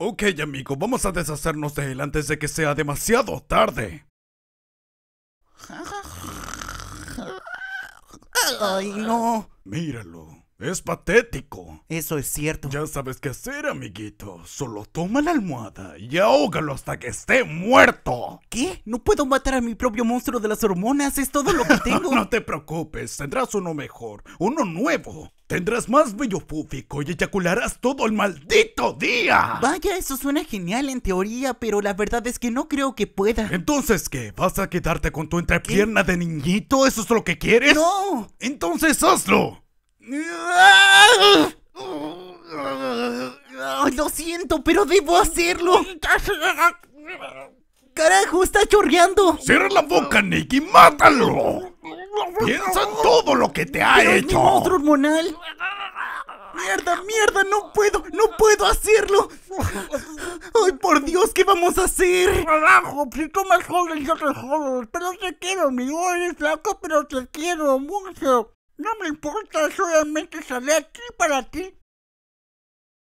Ok, amigo, vamos a deshacernos de él antes de que sea demasiado tarde. Ay, no. Míralo. Es patético. Eso es cierto. Ya sabes qué hacer, amiguito. Solo toma la almohada y ahógalo hasta que esté muerto. ¿Qué? ¿No puedo matar a mi propio monstruo de las hormonas? Es todo lo que tengo. no te preocupes, tendrás uno mejor, uno nuevo. Tendrás más vello púbico y eyacularás todo el maldito día. Vaya, eso suena genial en teoría, pero la verdad es que no creo que pueda. Entonces, ¿qué? ¿Vas a quedarte con tu entrepierna de niñito? ¿Eso es lo que quieres? No. Entonces, hazlo. lo siento, pero debo hacerlo. Carajo, está chorreando. Cierra la boca, Nick, mátalo. Piensa en todo lo que te ha hecho. mi monstruo hormonal. Mierda, mierda, no puedo, no puedo hacerlo. Ay, por Dios, ¿qué vamos a hacer? Abajo, si más joven, yo te Pero te quiero, amigo, eres flaco, pero te quiero mucho. No me importa, solamente salí aquí para ti.